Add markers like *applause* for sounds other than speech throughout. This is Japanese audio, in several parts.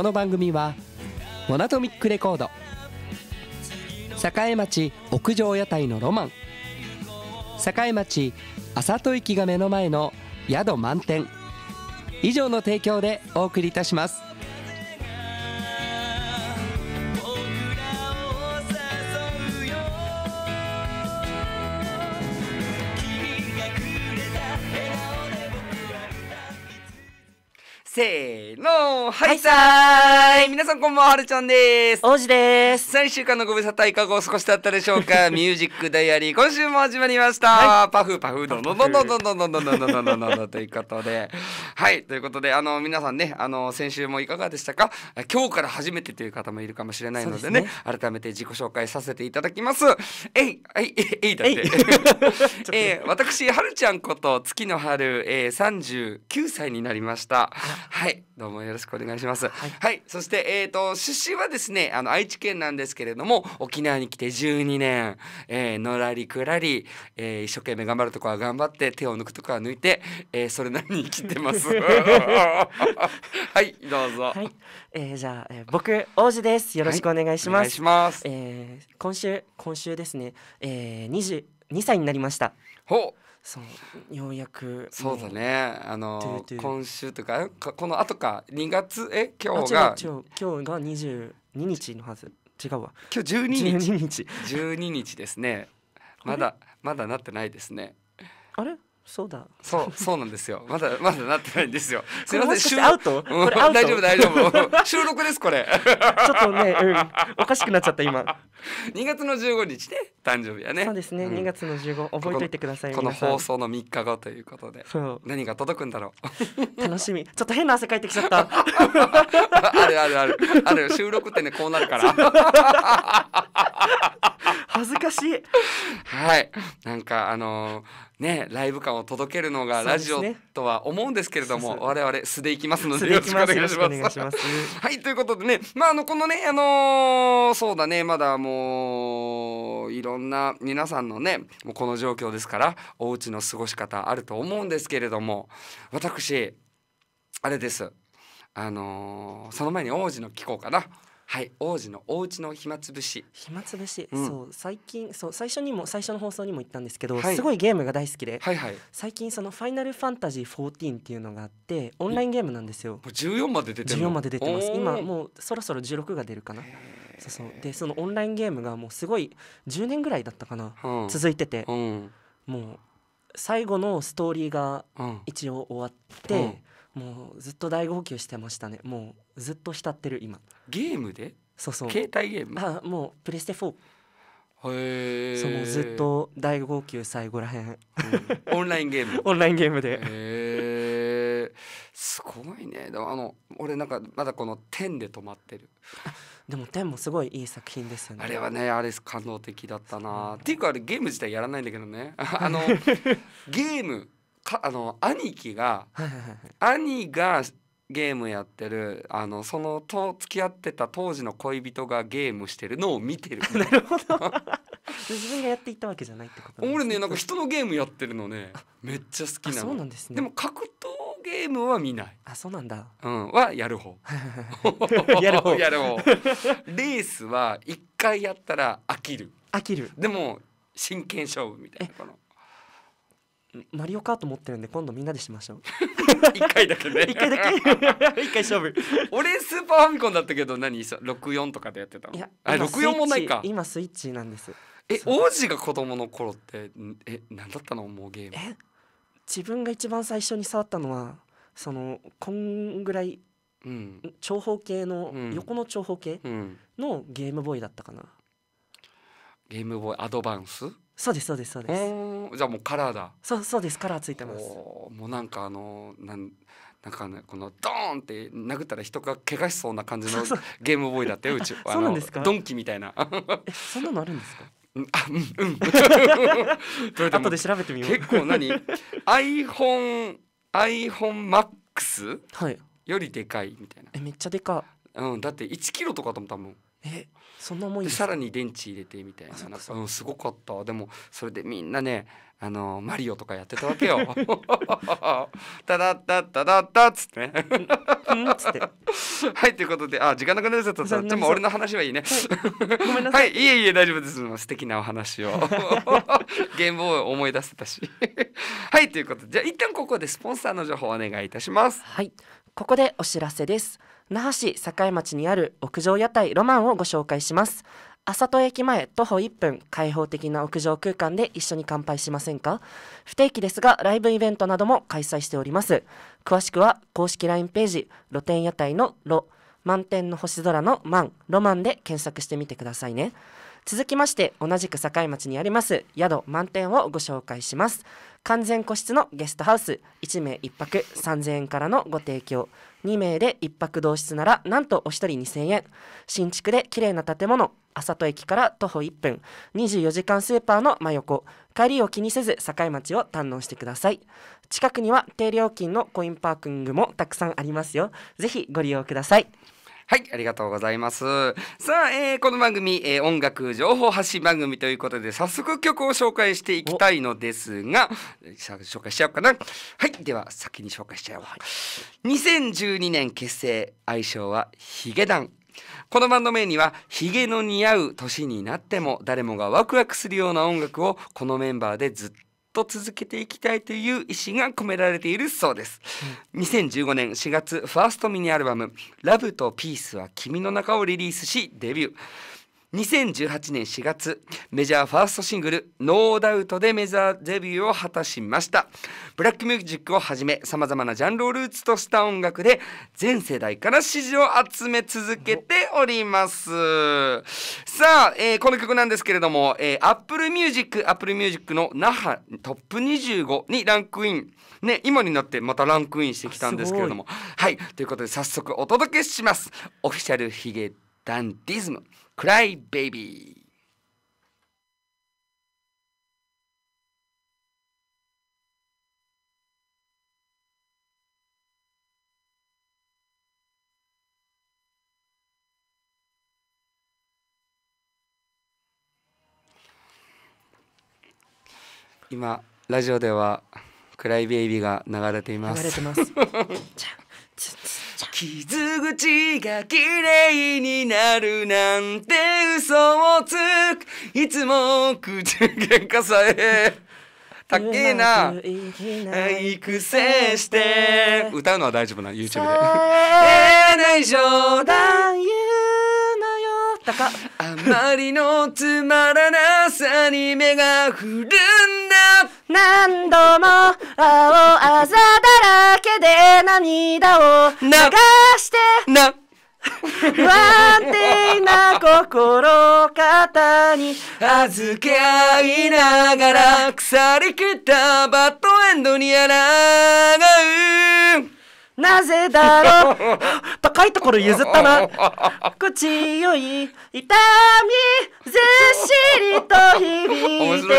この番組はモナトミックレコード栄町屋上屋台のロマン栄町あさときが目の前の宿満点以上の提供でお送りいたします。せーのー、はいさーい皆さんこんばんは、はるちゃんです。王子です。最終回のご無沙汰いかがお過ごしだったでしょうか *laughs* ミュージックダイアリー、今週も始まりました。はい、パフパフ、どんどんどんどんどんどんどんどんどんどんどんどんということで。はい、ということで、あの、皆さんね、あの、先週もいかがでしたか今日から初めてという方もいるかもしれないのでね、でね改めて自己紹介させていただきます。えい、えい、えいだって。えー、私、はるちゃんこと、月の春、えー、39歳になりました。はい、どうも。うもよろしくお願いします。はい、はい、そしてえっ、ー、と出身はですね、あの愛知県なんですけれども、沖縄に来て12年、えー、のらりくらり、えー、一生懸命頑張るとこは頑張って、手を抜くとこは抜いて、えー、それなりに生きてます。*laughs* *laughs* はいどうぞ。はい、えー、じゃあ、えー、僕王子です。よろしくお願いします。はい、お願いします。えー、今週今週ですね、ええー、十二歳になりました。ほう。そうようやくそうだねあの今週とかこの後か2月え今日が今日が22日のはず違うわ今日12日12日 ,12 日ですねまだまだなってないですねあれそうだ。そう、そうなんですよ。まだ、まだなってないんですよ。*laughs* すみません、アウト。これアウト。*laughs* 大丈夫、大丈夫。*laughs* 収録です、これ。ちょっとね、うん、おかしくなっちゃった、今。2月の15日ね、誕生日やね。そうですね、2月の15、覚えていてください。この放送の3日後ということで。何が届くんだろう。楽しみ。ちょっと変な汗かいてきちゃった。あるあるある。ある、収録ってね、こうなるから。恥ずかしいはいなんかあのー、ねライブ感を届けるのがラジオとは思うんですけれども、ね、我々素でいきますのでよろしくお願いしますはいということでねまああのこのねあのー、そうだねまだもういろんな皆さんのねもうこの状況ですからお家の過ごし方あると思うんですけれども私あれですあのー、その前に王子の聞こうかなはい王子のお家の暇つぶし暇つぶし、うん、そう最近そう最初にも最初の放送にも言ったんですけど、はい、すごいゲームが大好きで、はいはい、最近その「ファイナルファンタジー14」っていうのがあってオンラインゲームなんですよ、うん、もう14まで出てる14まで出てます今もうそろそろ16が出るかなそうそうでそのオンラインゲームがもうすごい10年ぐらいだったかな、うん、続いてて、もう最後のストーリーが一応終わって、もうずっと大号泣してましたねもうずっと浸ってる今ゲームでそうそう携帯ゲームあもうプレステ4へえそのずっと大号泣最後らへん、うん、オンラインゲーム *laughs* オンラインゲームでへえすごいねでもあの俺なんかまだこの「天」で止まってるでも「天」もすごいいい作品ですよねあれはねあれ感動的だったなっていうかあれゲーム自体やらないんだけどねあの *laughs* ゲームかあの兄貴が兄がゲームやってるあのそのと付き合ってた当時の恋人がゲームしてるのを見てる *laughs* なるほど *laughs* 自分がやっていたわけじゃないってこと、ね、俺ねなんか人のゲームやってるのねめっちゃ好きなのそうなんですねでも格闘ゲームは見ないあそうなんだうんはやる方 *laughs* やる方やる方レースは一回やったら飽きる飽きるでも真剣勝負みたいなこのマリオカート持ってるんで今度みんなでしましょう *laughs* 一回だけね一回だけ *laughs* 一回勝負俺スーパーファミコンだったけど何64とかでやってたのいやあ64もないか今スイッチなんですえ王子が子供の頃ってえ何だったのもうゲームえ自分が一番最初に触ったのはそのこんぐらい、うん、長方形の、うん、横の長方形のゲームボーイだったかな、ゲームボーイアドバンスそうですそうですそうですじゃあもうカラーだそうそうですカラーついてますもうなんかあのなんなんかねこのドーンって殴ったら人が怪我しそうな感じのゲームボーイだったようち *laughs* そうなんですかドンキみたいなえそんなのあるんですかあうんうん *laughs* 後で調べてみよう結構何 iPhoneiPhoneMax、はい、よりでかいみたいなえめっちゃでかうんだって1キロとかとも多分えそんないでさらに電池入れてみたいなか、すごかったでもそれでみんなねあのマリオとかやってたわけよ。ただったただったっつってね。つって *laughs* はいということであ時間なくなっちゃったでも俺の話はいいね。*laughs* ごめんなさい。はいいえいえ大丈夫です素敵なお話をゲームを思い出せたし。*laughs* はいということでじゃあ一旦ここでスポンサーの情報をお願いいたします。はいここでお知らせです。那覇市栄町にある屋上屋台ロマンをご紹介します浅戸駅前徒歩1分開放的な屋上空間で一緒に乾杯しませんか不定期ですがライブイベントなども開催しております詳しくは公式 LINE ページ露天屋台のロ満天の星空のンロマンで検索してみてくださいね続きまして同じく境町にあります宿満点をご紹介します完全個室のゲストハウス1名1泊3000円からのご提供2名で1泊同室ならなんとお一人2000円新築で綺麗な建物朝と駅から徒歩1分24時間スーパーの真横帰りを気にせず境町を堪能してください近くには低料金のコインパーキングもたくさんありますよぜひご利用くださいはい、ありがとうございます。さあ、えー、この番組、えー、音楽情報発信番組ということで、早速曲を紹介していきたいのですが、紹介しちゃおうかな。はい、では先に紹介しちゃおう。はい、2012年結成、愛称はヒゲダン。このバンド名にはヒゲの似合う年になっても誰もがワクワクするような音楽をこのメンバーでずっとと続けていきたいという意思が込められているそうです、うん、2015年4月ファーストミニアルバム「ラブとピースは君の中」をリリースしデビュー2018年4月メジャーファーストシングル「ノーダウトでメジャーデビューを果たしましたブラックミュージックをはじめ様々なジャンルをルーツとした音楽で全世代から支持を集め続けておりますあ、えー、この曲なんですけれども、えー、Apple Music、Apple Music の那覇トップ25にランクイン。ね、今になってまたランクインしてきたんですけれども。はい。ということで、早速お届けします。オフィシャルヒゲダンディズム、クライベイー。今ラジオでは暗いベイビーが流れています。流れてます。*laughs* 傷口が綺麗になるなんて嘘をつくいつも口喧嘩さえたっけえな育成して歌うのは大丈夫な YouTube で「ええ内緒だ言うなよ」とかあまりのつまらなさに目が震え何度も青あざだらけで涙を流してな不安定な心方に預け合いながら *laughs* 腐りきったバッドエンドにあがうなぜだろう *laughs* 高いところ譲ったな口よい痛みずっしりと響いて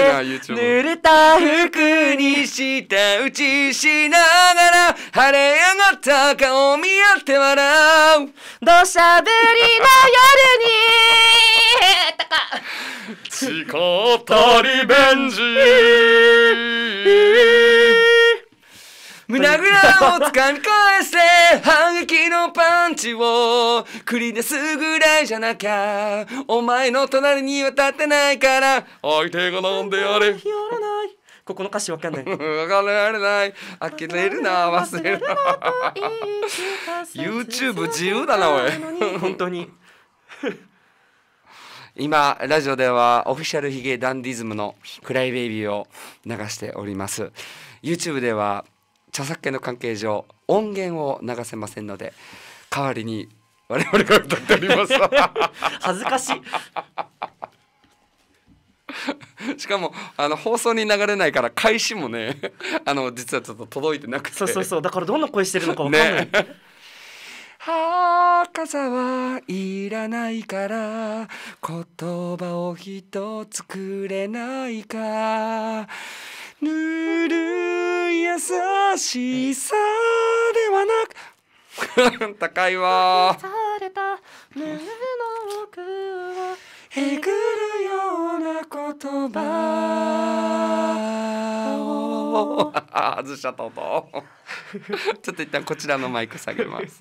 濡れた服にした打ちしながら晴れ上がった顔見合って笑うどしゃりの夜に誓ったリベンジ胸ぐらを掴み返して反撃のパンチを繰り出すぐらいじゃなきゃお前の隣には立てないから相手がなんでやれここの歌詞わかんない。わかられない。開けれるな、忘れる YouTube 自由だな、おい。本当に。今ラジオではオフィシャルヒゲダンディズムの「クライベイビー」を流しております YouTube では著作権の関係上音源を流せませんので代わりに我々が歌っております *laughs* 恥ずかしい *laughs* しかもあの放送に流れないから開始もね *laughs* あの実はちょっと届いてなくてそうそうそうだからどんな声してるのかもかんない、ねはあ、傘はいらないから言葉を一つくれないかぬる優しさではなく *laughs* 高いわされえぐるような言葉を *laughs* 外しちゃった音 *laughs* ちょっと一旦こちらのマイク下げます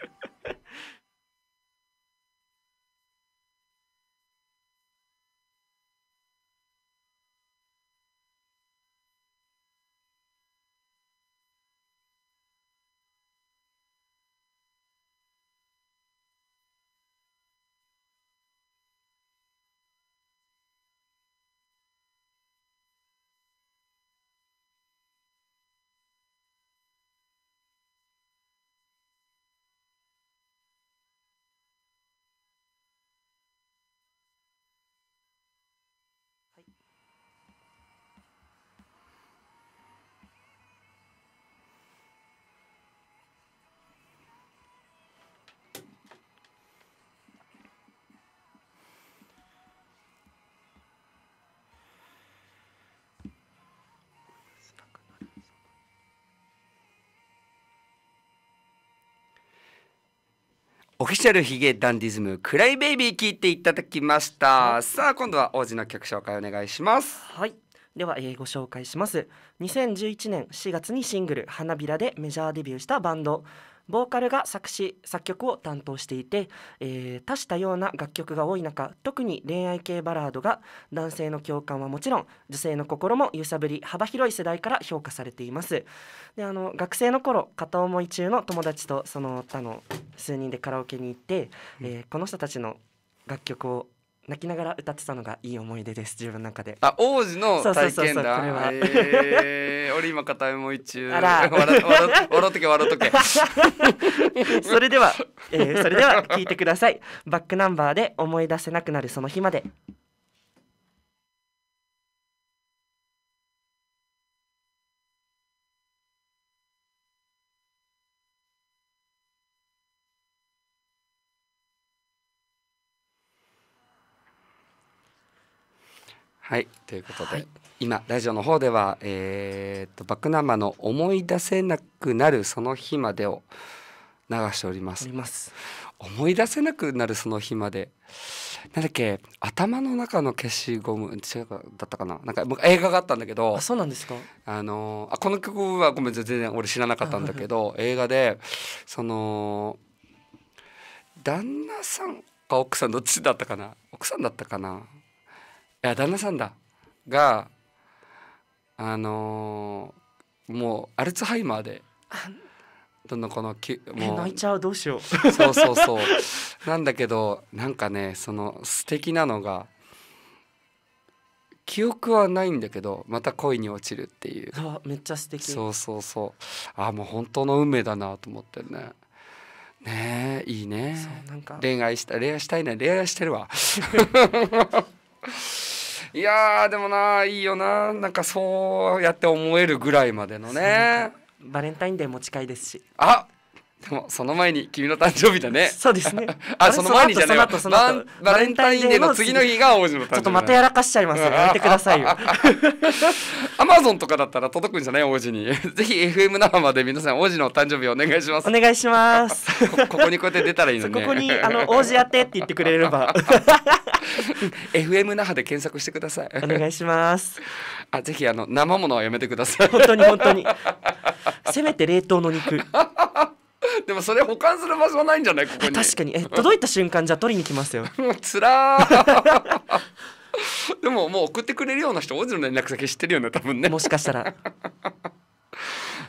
オフィシャルヒゲダンディズムクライベイビー聞いていただきました、はい、さあ今度は王子の曲紹介お願いしますはいでは、ご紹介します2011年4月にシングル「花びら」でメジャーデビューしたバンドボーカルが作詞作曲を担当していて、えー、多種多様な楽曲が多い中特に恋愛系バラードが男性の共感はもちろん女性の心も揺さぶり幅広い世代から評価されていますであの学生の頃片思い中の友達とその他の数人でカラオケに行って、えー、この人たちの楽曲を泣きながら歌ってたのがいい思い出です自分の中であ王子の体験談えー、俺今片思い中あら笑笑っとけ笑っとけ *laughs* それでは、えー、それでは聞いてくださいバックナンバーで思い出せなくなるその日まではいということで、はい、今ラジオの方では「えー、っとバックナンバーの思い出せなくなるその日まで」を流しております。ます思い出せなくなるその日までなんだっけ頭の中の消しゴム違うだったかななんか映画があったんだけどあそうなんですかあのあこの曲はごめん全然俺知らなかったんだけど *laughs* 映画でその旦那さんか奥さんどっちだったかな奥さんだったかなや旦那さんだがあのーもうアルツハイマーでどんどんこのきもう泣いちゃうどうしようそうそうそう *laughs* なんだけどなんかねその素敵なのが記憶はないんだけどまた恋に落ちるっていうめっちゃ素敵そうそうそうああもう本当の運命だなと思ってねねえいいねそうなんか恋愛した恋愛したいね恋愛してるわ *laughs* いやでもないいよななんかそうやって思えるぐらいまでのねバレンタインデー持ちいですしあでもその前に君の誕生日だね。そうですね。*laughs* あその前にじゃねえバレンタインデーの次の日が王子の誕生日。ちょっとまたやらかしちゃいますね。やめてくださいよ。アマゾンとかだったら届くんじゃない王子に。*laughs* ぜひ FM 生まで皆さん王子の誕生日お願いします。お願いします。ここにこうやって出たらいいのね。ここにあの王子宛てって言ってくれれば。*laughs* *laughs* FM 那覇で検索してください。お願いします。*laughs* あ、ぜひあの生ものはやめてください。本当に本当に。せめて冷凍の肉。*laughs* でもそれ保管する場所ないんじゃないここに。確かに。え、届いた瞬間じゃ取りに来ますよ。つらでももう送ってくれるような人王子の連絡先知ってるよね多分ね。もしかしたら。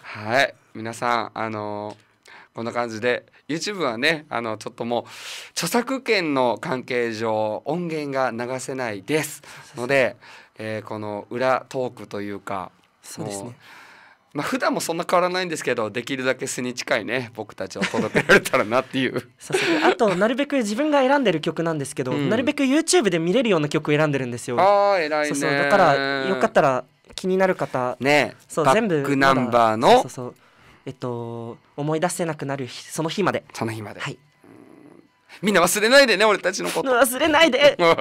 はい皆さんあのーこんな感じで YouTube はねあのちょっともう著作権の関係上音源が流せないですので、えー、この裏トークというかそうですねまあ普段もそんな変わらないんですけどできるだけ素に近いね僕たちを届けられたらなっていうあとなるべく自分が選んでる曲なんですけど、うん、なるべく YouTube で見れるような曲を選んでるんですよああ偉いねだからよかったら気になる方ねそう全部バックナンバーのそうそうそうえっと、思い出せなくなるその日までその日まで、はい、みんな忘れないでね俺たちのこと忘れないで *laughs* 笑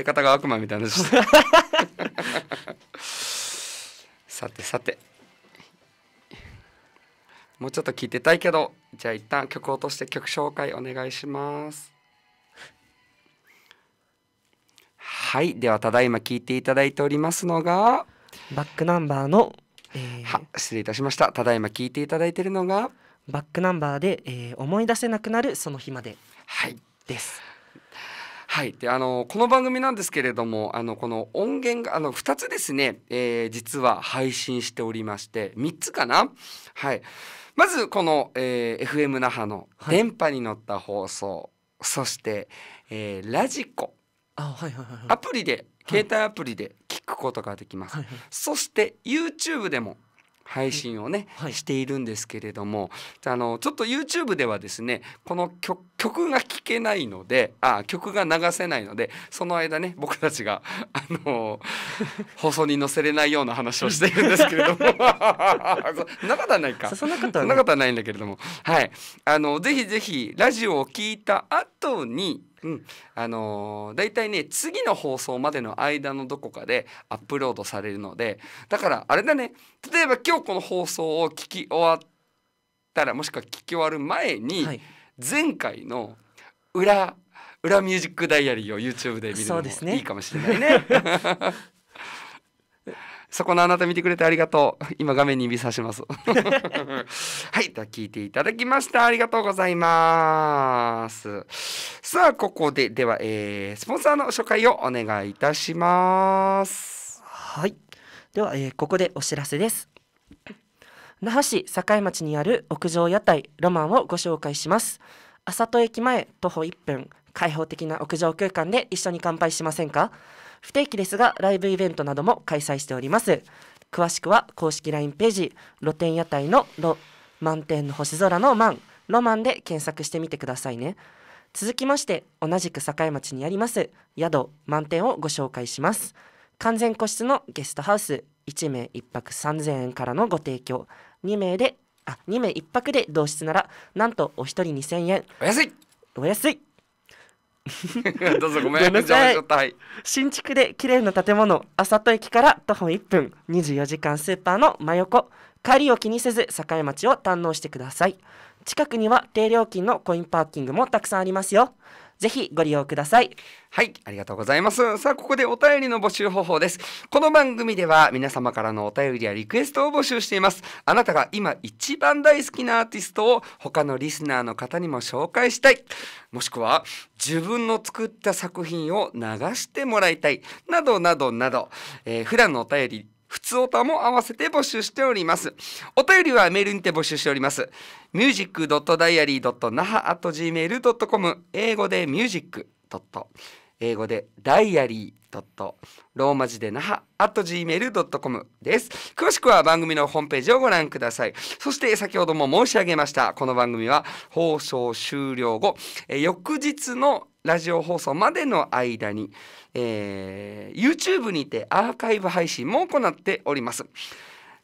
い方が悪魔みたいな *laughs* さてさてもうちょっと聞いてたいけどじゃあ一旦曲を落として曲紹介お願いしますはいではただいま聴いていただいておりますのがバックナンバーの「えー、は失礼いたしましたただいま聞いていただいているのがバックナンバーで、えー、思い出せなくなるその日まではいですはい、であのこの番組なんですけれどもあのこの音源があの2つですね、えー、実は配信しておりまして3つかなはいまずこの、えー、FM 那覇の電波に乗った放送、はい、そして、えー、ラジコ、アプリで携帯アプリで聞くことができます、はいそして YouTube でも配信をね、はい、しているんですけれどもあのちょっと YouTube ではですねこの曲が聴けないのであ曲が流せないのでその間ね僕たちが、あの *laughs* 放送に載せれないような話をしているんですけれどもなかったないかそんなことは、ね、なかったないんだけれどもはいあのぜひぜひラジオを聴いた後にうん、あのー、だいたいね次の放送までの間のどこかでアップロードされるのでだからあれだね例えば今日この放送を聞き終わったらもしくは聞き終わる前に、はい、前回の裏裏ミュージックダイアリーを YouTube で見るのもいいかもしれないね。*laughs* そこのあなた見てくれてありがとう。今画面に指さします。*laughs* はい、では聞いていただきました。ありがとうございます。さあ、ここで、では、えー、スポンサーの紹介をお願いいたします。はい。では、えー、ここでお知らせです。那覇市境町にある屋上屋台ロマンをご紹介します。あさと駅前徒歩1分開放的な屋上空間で一緒に乾杯しませんか不定期ですがライブイベントなども開催しております詳しくは公式 LINE ページ露天屋台のロ満天の星空の満ロマンで検索してみてくださいね続きまして同じく境町にあります宿満点をご紹介します完全個室のゲストハウス1名1泊3000円からのご提供2名であ2名1泊で同室ならなんとお一人2000円お安いお安い *laughs* どうぞごめんごめんなさいはい新築で綺麗な建物朝と駅から徒歩1分24時間スーパーの真横帰りを気にせず栄町を堪能してください近くには低料金のコインパーキングもたくさんありますよぜひご利用くださいはいありがとうございますさあここでお便りの募集方法ですこの番組では皆様からのお便りやリクエストを募集していますあなたが今一番大好きなアーティストを他のリスナーの方にも紹介したいもしくは自分の作った作品を流してもらいたいなどなどなど、えー、普段のお便り普通おも合わせて募集しております。お便りはメールにて募集しております。music.diary.naha.gmail.com 英語で music. 英語で diary. ローマ字で a h a gmail.com です。詳しくは番組のホームページをご覧ください。そして先ほども申し上げました。この番組は放送終了後、え翌日のラジオ放送までの間に、えー、YouTube にてアーカイブ配信も行っております。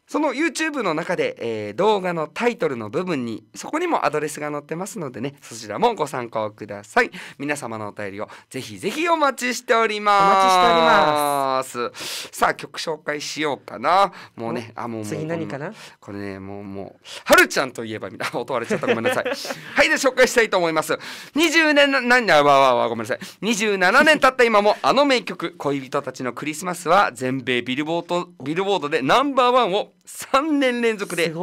その YouTube の中で、えー、動画のタイトルの部分にそこにもアドレスが載ってますのでねそちらもご参考ください皆様のお便りをぜひぜひお待ちしておりますお待ちしておりますさあ曲紹介しようかなもうねあもう次何かなこれねもうもうはるちゃんといえばみたいな *laughs* 音割れちゃったごめんなさいはいで紹介したいと思います20年何だわわわごめんなさい27年経った今もあの名曲恋人たちのクリスマスは全米ビルボードビルボードでナンバーワンを3年連続で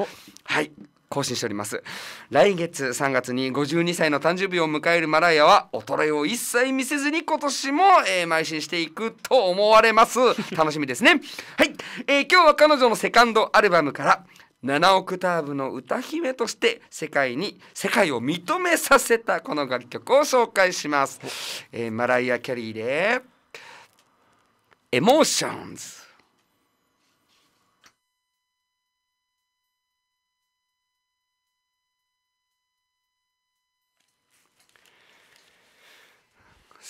はい更新しております来月3月に52歳の誕生日を迎えるマライアは衰えを一切見せずに今年も、えー、邁進していくと思われます *laughs* 楽しみですねはい、えー、今日は彼女のセカンドアルバムから7オクターブの歌姫として世界に世界を認めさせたこの楽曲を紹介します、えー、マライア・キャリーで「エモーションズ」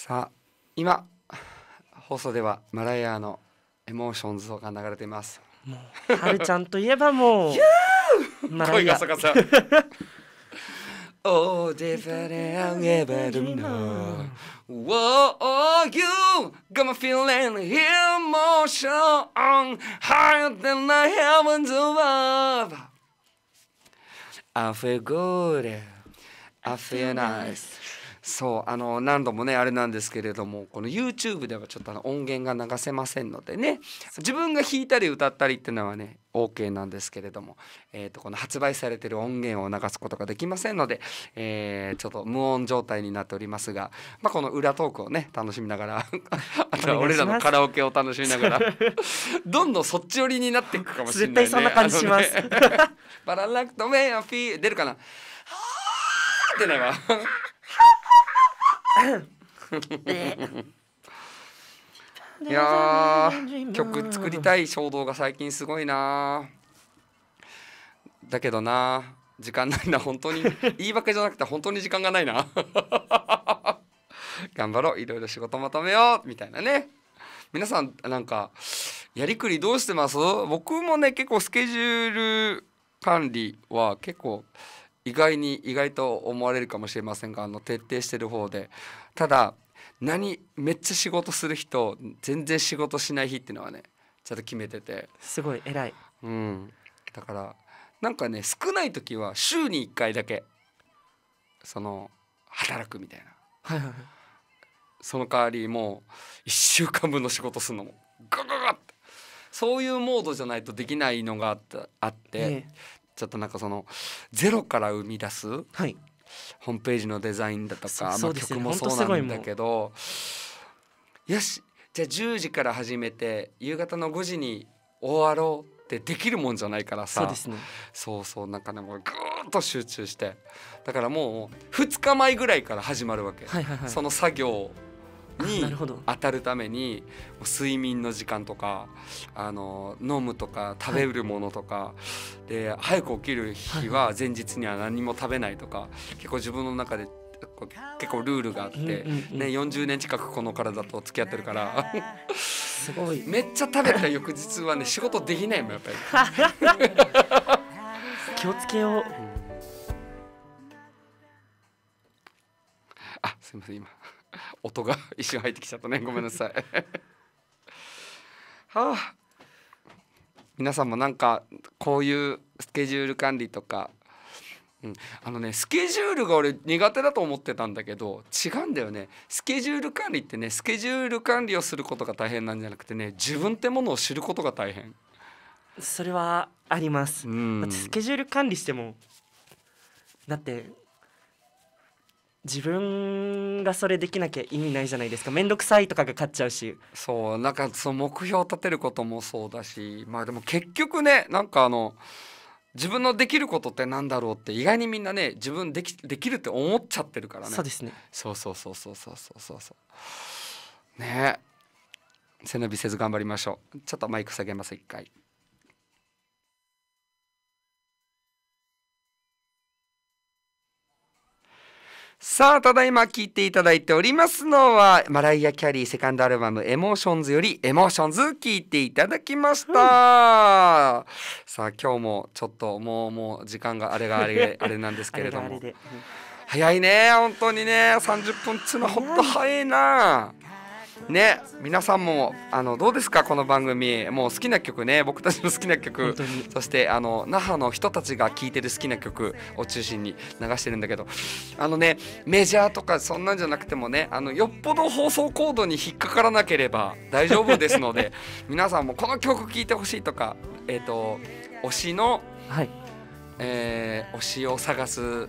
さあ今放送ではマライアの「エモーションズ」が流れていますもうはるちゃんといえばもうマラ声がアサカ Oh, different a ever now. w o oh, you got m y feeling emotion higher than the heavens above. I feel good. I feel nice. そうあの何度もねあれなんですけれどもこの YouTube ではちょっとあの音源が流せませんのでね自分が弾いたり歌ったりっていうのはね OK なんですけれども、えー、とこの発売されてる音源を流すことができませんので、えー、ちょっと無音状態になっておりますが、まあ、この裏トークをね楽しみながら *laughs* あとは俺らのカラオケを楽しみながらどんどんそっち寄りになっていくかもしれない、ね、絶対そんな感じします。*laughs* バランラクトメアフィー出るかなってなが *laughs* *laughs* いや曲作りたい衝動が最近すごいなだけどな時間ないな本当に *laughs* 言い訳じゃなくて本当に時間がないな頑張ろういろいろ仕事まとめようみたいなね皆さんなんかやりくりどうしてます僕もね結構スケジュール管理は結構意外に意外と思われるかもしれませんがあの徹底してる方でただ何めっちゃ仕事する人全然仕事しない日っていうのはねちゃんと決めててすごい偉い、うん、だからなんかね少ない時は週に1回だけその働くみたいな、その代わりもう1週間分の仕事するのもガガガッそういうモードじゃないとできないのがあって、ええ、ちょっとなんかそのゼロから生み出す、はい、ホームページのデザインだとか、ま曲もそうなんだけどよしじゃあ10時から始めて夕方の5時に終わろうってできるもんじゃないからさそうです、ね、そうそうなんかねもうぐーっと集中してだからもう2日前ぐらいから始まるわけ、はいはいはい、その作業に当たるために睡眠の時間とかあの飲むとか食べるものとか、はい、で早く起きる日は前日には何も食べないとか、はい、結構自分の中で結構ルールがあって、ね、40年近くこの体と付き合ってるからすごい *laughs* めっちゃ食べた翌日はね仕事できないもんやっぱり *laughs* 気をつけよう、うん、あすいません今音が一瞬入ってきちゃったね *laughs* ごめんなさい *laughs* はあ皆さんもなんかこういうスケジュール管理とか、うん、あのねスケジュールが俺苦手だと思ってたんだけど違うんだよねスケジュール管理ってねスケジュール管理をすることが大変なんじゃなくてね自分ってものを知ることが大変それはあります、うん、スケジュール管理してもだって自分がそれできなきゃ意味ないじゃないですか面倒くさいとかが勝っちゃうしそうなんかその目標を立てることもそうだしまあでも結局ねなんかあの自分のできることってなんだろうって意外にみんなね自分できできるって思っちゃってるからねそうですねそうそうそうそうそうそうそうね背伸びせず頑張りましょうちょっとマイク下げます一回。さあ、ただいま聴いていただいておりますのは、マライア・キャリーセカンドアルバム、エモーションズより、エモーションズ聴いていただきました。さあ、今日もちょっと、もう、もう、時間があれがあれ、*laughs* あれなんですけれども。早いね、本当にね、30分っつうのほんと早いな。ね皆さんもあのどうですかこの番組もう好きな曲ね僕たちの好きな曲そしてあの那覇の人たちが聴いてる好きな曲を中心に流してるんだけどあのねメジャーとかそんなんじゃなくてもねあのよっぽど放送コードに引っかからなければ大丈夫ですので *laughs* 皆さんもこの曲聴いてほしいとかえっ、ー、と推しの、はい、えー、推しを探す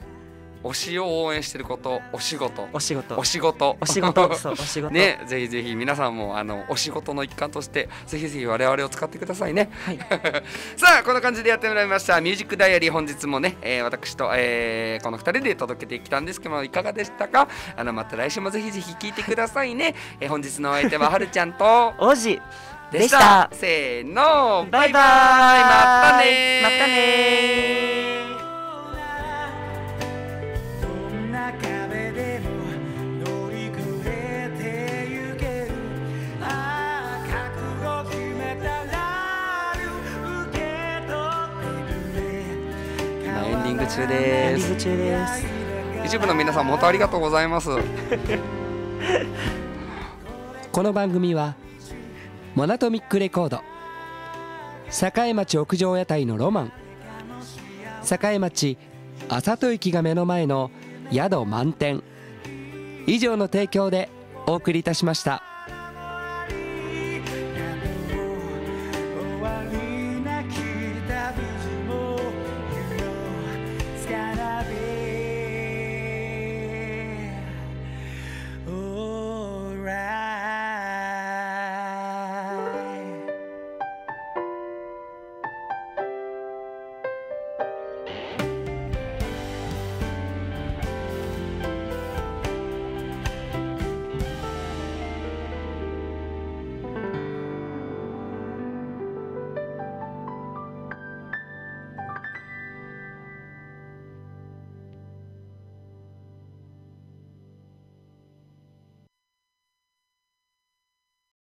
推しを応援してることお仕事お仕事お仕事お仕事 *laughs* そうお仕事ねぜひぜひ皆さんもあのお仕事の一環としてぜひぜひ我々を使ってくださいね、はい、*laughs* さあこんな感じでやってもらいました「ミュージックダイアリー本日もね、えー、私と、えー、この二人で届けてきたんですけどもいかがでしたかあのまた来週もぜひぜひ聞いてくださいね、はい、えー、本日のお相手ははるちゃんと *laughs* おじでしたせーのバイバイまたねまたね中ですーグ中です一部の皆さん本当ありがとうございます *laughs* この番組はモナトミックレコード栄町屋上屋台のロマン栄町あさと駅が目の前の宿満点以上の提供でお送りいたしました。